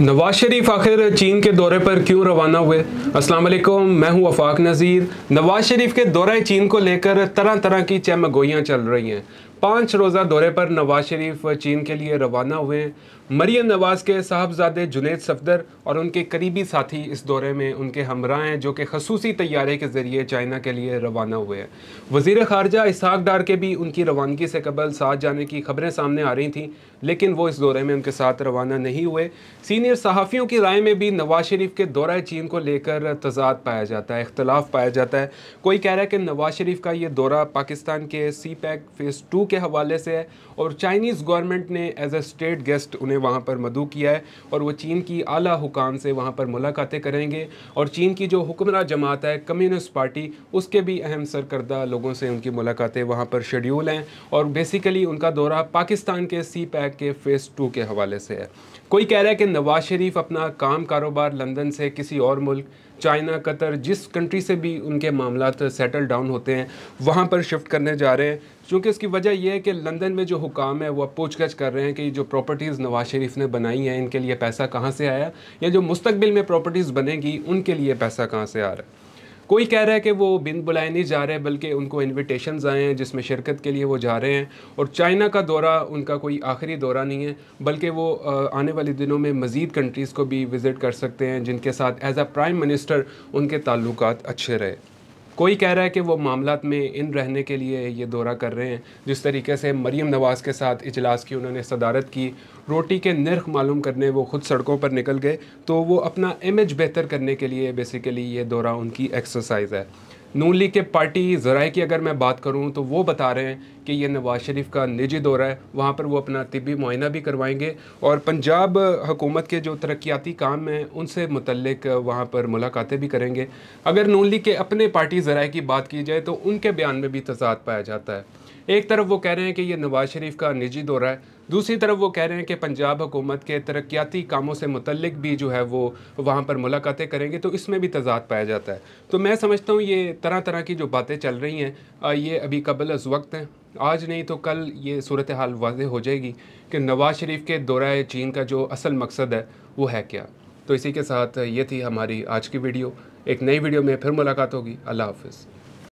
नवाज शरीफ आखिर चीन के दौरे पर क्यों रवाना हुए अस्सलाम वालेकुम मैं हूं अफाक नज़ीर नवाज शरीफ के दौरे चीन को लेकर तरह तरह की चमगोइयाँ चल रही हैं पाँच रोज़ा दौरे पर नवाज शरीफ चीन के लिए रवाना हुए मरियम नवाज़ के साहबजादे जुनेद सफदर और उनके करीबी साथी इस दौरे में उनके हमरा हैं जो कि खसूसी तैयारे के ज़रिए चाइना के लिए रवाना हुए हैं वजीर खारजा इसहाक डार के भी उनकी रवानगी से कबल साथ जाने की खबरें सामने आ रही थीं लेकिन वो इस दौरे में उनके साथ रवाना नहीं हुए सीनियर सहाफ़ियों की राय में भी नवाज़ शरीफ के दौर चीन को लेकर तजाद पाया जाता है इख्तलाफ पाया जाता है कोई कह रहा है कि नवाज़ शरीफ का ये दौरा पाकिस्तान के सी पैक फ़ेज़ टू के हवाले से है और चाइनीज़ गवर्नमेंट ने एज ए स्टेट गेस्ट उन्हें वहाँ पर मदू किया है और वो चीन की आला हुकाम से वहाँ पर मुलाकातें करेंगे और चीन की जो हुक्मरान जमात है कम्युनिस्ट पार्टी उसके भी अहम सरकर्दा लोगों से उनकी मुलाकातें वहाँ पर शेड्यूल हैं और बेसिकली उनका दौरा पाकिस्तान के सी पैक के फ़ेज़ टू के हवाले से है कोई कह रहा है कि नवाज़ शरीफ अपना काम कारोबार लंदन से किसी और मुल्क चाइना कतर जिस कंट्री से भी उनके मामला सेटल डाउन होते हैं वहाँ पर शिफ्ट करने जा रहे हैं क्योंकि इसकी वजह यह है कि लंदन में जो हुकाम है वह पूछ पूछगछ कर रहे हैं कि जो प्रॉपर्टीज़ नवाज शरीफ ने बनाई हैं इनके लिए पैसा कहाँ से आया या जो मुस्तबिल में प्रॉपर्टीज़ बनेगी उनके लिए पैसा कहाँ से आ रहा है कोई कह रहा है कि वो बिंद बुलाए नहीं जा रहे बल्कि उनको इन्विटेशन आए हैं जिसमें शिरकत के लिए वो जा रहे हैं और चाइना का दौरा उनका कोई आखिरी दौरा नहीं है बल्कि वो आने वाले दिनों में मज़ीद कंट्रीज़ को भी विज़िट कर सकते हैं जिनके साथ एज अ प्राइम मिनिस्टर उनके ताल्लुक अच्छे रहे कोई कह रहा है कि वो मामला में इन रहने के लिए ये दौरा कर रहे हैं जिस तरीके से मरीम नवाज़ के साथ इजलास की उन्होंने सदारत की रोटी के नर्ख मालूम करने वो ख़ुद सड़कों पर निकल गए तो वो अपना इमेज बेहतर करने के लिए बेसिकली ये दौरा उनकी एक्सरसाइज है नून लीग के पार्टी ज़रा की अगर मैं बात करूं तो वो बता रहे हैं कि ये नवाज़ शरीफ का निजी दौरा है वहाँ पर वो अपना तबी मुआयना भी करवाएंगे और पंजाब हुकूमत के जो तरक्याती काम हैं उनसे मुतलक वहाँ पर मुलाकातें भी करेंगे अगर नून लीग के अपने पार्टी ज़रा की बात की जाए तो उनके बयान में भी तजाद पाया जाता है एक तरफ वो कह रहे हैं कि ये नवाज़ शरीफ का निजी दौरा है दूसरी तरफ वो कह रहे हैं कि पंजाब हुकूमत के तरक्याती कामों से मुतलक भी जो है वो वहाँ पर मुलाकातें करेंगे तो इसमें भी तजाद पाया जाता है तो मैं समझता हूँ ये तरह तरह की जो बातें चल रही हैं ये अभी कबल अज वक्त हैं आज नहीं तो कल ये सूरत हाल वाज हो जाएगी कि नवाज़ शरीफ के दौरा चीन का जो असल मकसद है वो है क्या तो इसी के साथ ये थी हमारी आज की वीडियो एक नई वीडियो में फिर मुलाकात होगी अल्लाह हाफिज़